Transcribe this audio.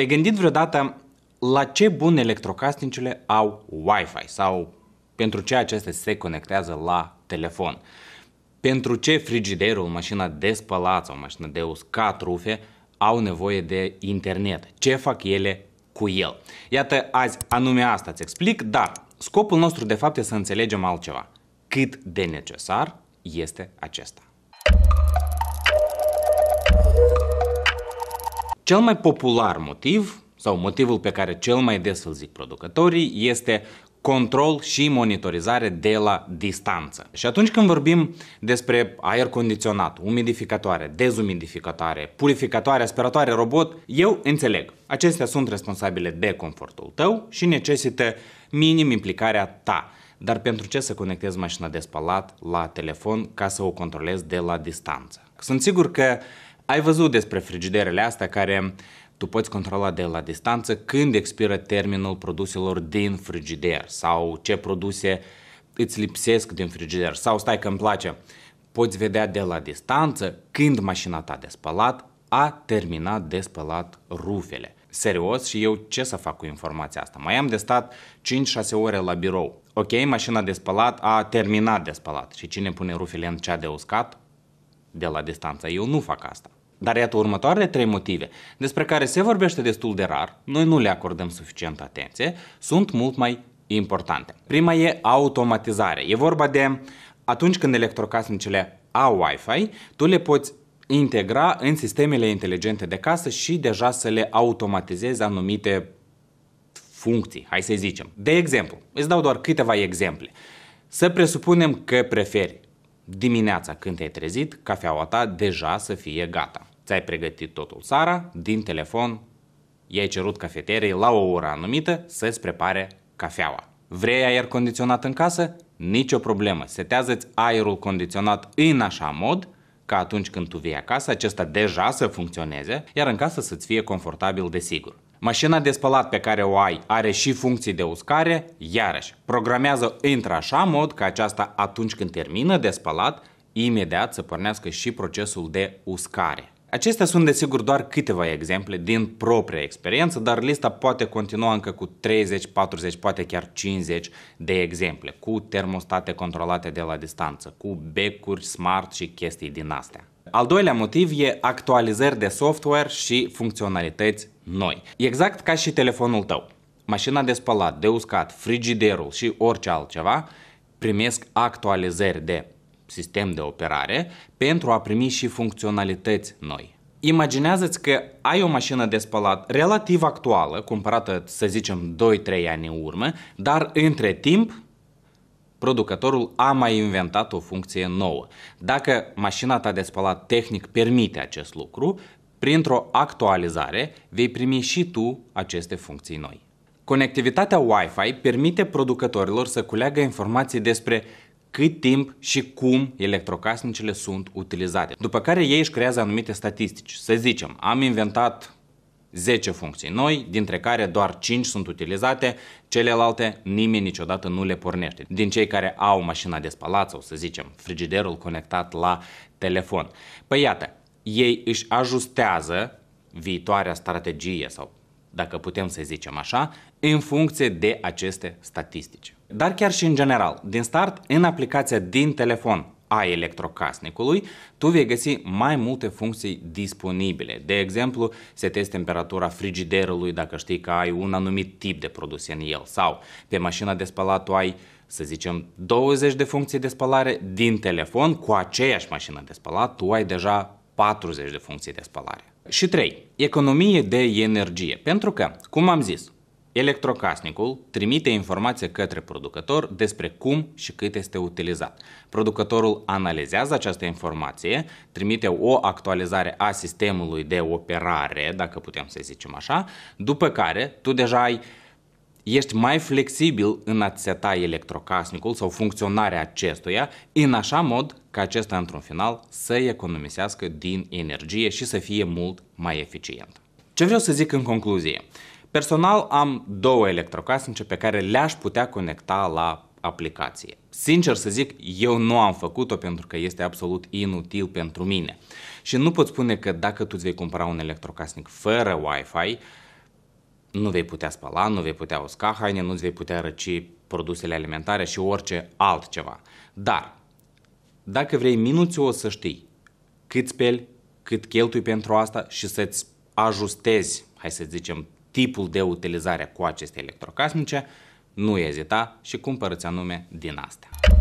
Te-ai gândit vreodată la ce bun electrocasnicile au Wi-Fi sau pentru ce acestea se conectează la telefon? Pentru ce frigiderul, mașina de spălat sau mașina de uscat rufe au nevoie de internet? Ce fac ele cu el? Iată, azi anume asta îți explic, dar scopul nostru de fapt e să înțelegem altceva. Cât de necesar este acesta. Cel mai popular motiv, sau motivul pe care cel mai des îl zic producătorii, este control și monitorizare de la distanță. Și atunci când vorbim despre aer condiționat, umidificatoare, dezumidificatoare, purificatoare, aspiratoare, robot, eu înțeleg. Acestea sunt responsabile de confortul tău și necesită minim implicarea ta. Dar pentru ce să conectezi mașina de spălat la telefon ca să o controlezi de la distanță? Sunt sigur că ai văzut despre frigiderele astea care tu poți controla de la distanță când expiră terminul produselor din frigider sau ce produse îți lipsesc din frigider sau stai că îmi place, poți vedea de la distanță când mașina ta de spălat a terminat de spălat rufele. Serios și eu ce să fac cu informația asta? Mai am de stat 5-6 ore la birou. Ok, mașina de spălat a terminat de spălat și cine pune rufele în cea de uscat? De la distanță. Eu nu fac asta. Dar iată următoarele trei motive, despre care se vorbește destul de rar, noi nu le acordăm suficientă atenție, sunt mult mai importante. Prima e automatizare. E vorba de atunci când electrocasnicele au Wi-Fi, tu le poți integra în sistemele inteligente de casă și deja să le automatizezi anumite funcții, hai să zicem. De exemplu, îți dau doar câteva exemple. Să presupunem că preferi dimineața când te-ai trezit, cafeaua ta deja să fie gata ți-ai pregătit totul țara, din telefon i-ai cerut cafeteriei la o oră anumită să-ți prepare cafeaua. Vrei aer condiționat în casă? Nicio problemă. Setează-ți aerul condiționat în așa mod ca atunci când tu vii acasă, acesta deja să funcționeze, iar în casă să-ți fie confortabil de sigur. Mașina de spălat pe care o ai are și funcții de uscare, iarăși, programează într așa mod ca aceasta atunci când termină de spălat, imediat să pornească și procesul de uscare. Acestea sunt desigur doar câteva exemple din propria experiență, dar lista poate continua încă cu 30, 40, poate chiar 50 de exemple, cu termostate controlate de la distanță, cu becuri smart și chestii din astea. Al doilea motiv e actualizări de software și funcționalități noi. Exact ca și telefonul tău. Mașina de spălat, de uscat, frigiderul și orice altceva primesc actualizări de sistem de operare pentru a primi și funcționalități noi. Imaginează-ți că ai o mașină de spălat relativ actuală, cumpărată, să zicem, 2-3 ani în urmă, dar între timp producătorul a mai inventat o funcție nouă. Dacă mașina ta de spălat tehnic permite acest lucru, printr-o actualizare vei primi și tu aceste funcții noi. Conectivitatea Wi-Fi permite producătorilor să culeagă informații despre cât timp și cum electrocasnicele sunt utilizate. După care ei își creează anumite statistici. Să zicem, am inventat 10 funcții noi, dintre care doar 5 sunt utilizate, celelalte nimeni niciodată nu le pornește. Din cei care au mașina de spălat sau să zicem frigiderul conectat la telefon. Păi iată, ei își ajustează viitoarea strategie sau dacă putem să zicem așa, în funcție de aceste statistici. Dar chiar și în general, din start, în aplicația din telefon a electrocasnicului, tu vei găsi mai multe funcții disponibile. De exemplu, setezi temperatura frigiderului dacă știi că ai un anumit tip de produs în el sau pe mașina de spălat tu ai să zicem, 20 de funcții de spălare din telefon, cu aceeași mașină de spălat, tu ai deja 40 de funcții de spălare. Și trei, economie de energie. Pentru că, cum am zis, electrocasnicul trimite informație către producător despre cum și cât este utilizat. Producătorul analizează această informație, trimite o actualizare a sistemului de operare, dacă putem să zicem așa, după care tu deja ai ești mai flexibil în a-ți seta electrocasnicul sau funcționarea acestuia în așa mod ca acesta într-un final să economisească din energie și să fie mult mai eficient. Ce vreau să zic în concluzie? Personal am două electrocasnice pe care le-aș putea conecta la aplicație. Sincer să zic, eu nu am făcut-o pentru că este absolut inutil pentru mine. Și nu pot spune că dacă tu îți vei cumpăra un electrocasnic fără Wi-Fi, nu vei putea spăla, nu vei putea usca haine, nu îți vei putea răci produsele alimentare și orice altceva. Dar dacă vrei minuțios să știi cât speli, cât cheltui pentru asta și să-ți ajustezi, hai să zicem, tipul de utilizare cu aceste electrocasnice, nu ezita și cumpărăți anume din astea.